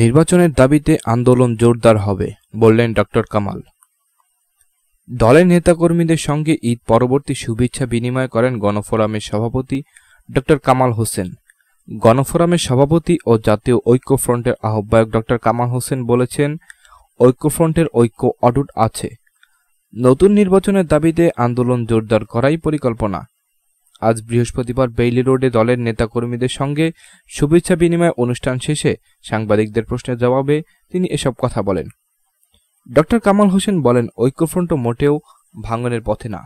নির্বাচনের দাবিতে আন্দোলন জোরদার হবে বললেন ডক্টর কামাল দলের নেতাকর্মীদের সঙ্গে ঈদ পরবর্তী শুভেচ্ছা বিনিময় করেন গণফোরামের সভাপতি ডক্টর কামাল হোসেন গণফোরামের সভাপতি ও জাতীয় ঐক্যফ্রন্টের আহ্বায়ক ডক্টর কামাল হোসেন বলেছেন ঐক্যফ্রন্টের ঐক্য অটুট আছে নতুন নির্বাচনের দাবিতে আন্দোলন জোরদার করাই পরিকল্পনা আজ বৃহস্পতিবার বেইলি রোডে দলের নেতাকর্মীদের সঙ্গে শুভেচ্ছা বিনিময় অনুষ্ঠান শেষে সাংবাদিকদের প্রশ্নের জবাবে তিনি এসব কথা বলেন ডক্টর কামাল হোসেন বলেন ঐক্যফ্রন্ট মোটেও ভাঙনের পথে না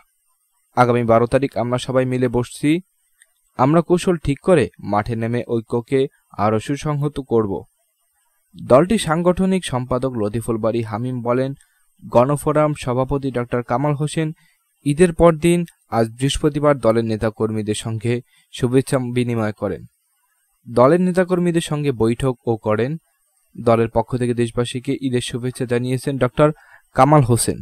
আগামী বারো তারিখ আমরা সবাই মিলে বসছি আমরা কৌশল ঠিক করে মাঠে নেমে ঐক্যকে আরও সুসংহত করব দলটি সাংগঠনিক সম্পাদক লতিফুল বাড়ি হামিম বলেন গণফোরাম সভাপতি ডক্টর কামাল হোসেন ঈদের পর দিন আজ বৃহস্পতিবার দলের নেতাকর্মীদের সঙ্গে শুভেচ্ছা বিনিময় করেন দলের নেতাকর্মীদের সঙ্গে বৈঠকও করেন দলের পক্ষ থেকে দেশবাসীকে ঈদের শুভেচ্ছা জানিয়েছেন ডক্টর কামাল হোসেন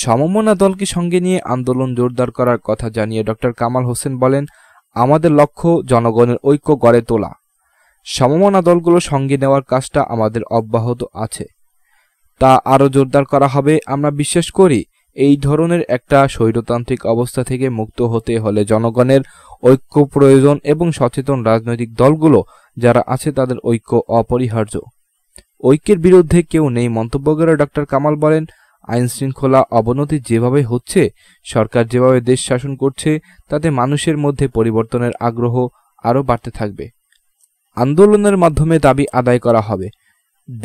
সমমনা দলকে সঙ্গে নিয়ে আন্দোলন জোরদার করার কথা জানিয়ে ডক্টর কামাল হোসেন বলেন আমাদের লক্ষ্য জনগণের ঐক্য গড়ে তোলা সমমনা দলগুলো সঙ্গে নেওয়ার কাজটা আমাদের অব্যাহত আছে তা আরও জোরদার করা হবে আমরা বিশ্বাস করি এই ধরনের একটা স্বৈরতান্ত্রিক অবস্থা থেকে মুক্ত হতে হলে জনগণের ঐক্য প্রয়োজন এবং সচেতন রাজনৈতিক দলগুলো যারা আছে তাদের ঐক্য অপরিহার্য ঐক্যের বিরুদ্ধে কেউ নেই মন্তব্য করে ডক্টর কামাল বলেন আইন শৃঙ্খলা অবনতি যেভাবে হচ্ছে সরকার যেভাবে দেশ শাসন করছে তাতে মানুষের মধ্যে পরিবর্তনের আগ্রহ আরও বাড়তে থাকবে আন্দোলনের মাধ্যমে দাবি আদায় করা হবে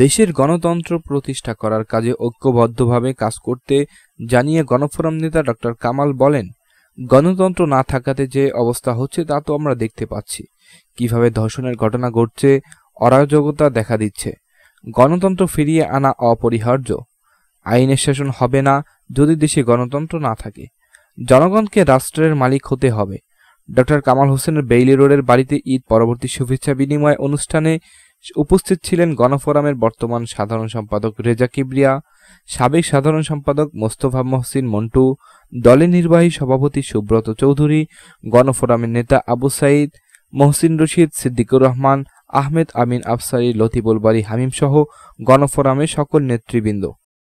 দেশের গণতন্ত্র প্রতিষ্ঠা করার কাজে ঐক্যবদ্ধভাবে কাজ করতে জানিয়ে গণফোরাম নেতা ডক্টর কামাল বলেন গণতন্ত্র না থাকাতে যে অবস্থা হচ্ছে তা তো আমরা দেখতে পাচ্ছি কিভাবে ধর্ষণের ঘটনা ঘটছে অরাজকতা দেখা দিচ্ছে গণতন্ত্র ফিরিয়ে আনা অপরিহার্য আইনের শাসন হবে না যদি দেশে গণতন্ত্র না থাকে জনগণকে রাষ্ট্রের মালিক হতে হবে ডক্টর কামাল হোসেনের বেইলি রোডের বাড়িতে ঈদ পরবর্তী শুভেচ্ছা বিনিময় অনুষ্ঠানে উপস্থিত ছিলেন গণফোরামের বর্তমান সাধারণ সম্পাদক রেজা কিবরিয়া সাবেক সাধারণ সম্পাদক মোস্তফা মহসিন মন্টু দলের নির্বাহী সভাপতি সুব্রত চৌধুরী গণফোরামের নেতা আবু সাইদ মহসিন রশিদ সিদ্দিকুর রহমান আহমেদ আমিন আফসারি লতিবুল বারি হামিম সহ গণফোরামের সকল নেতৃবৃন্দ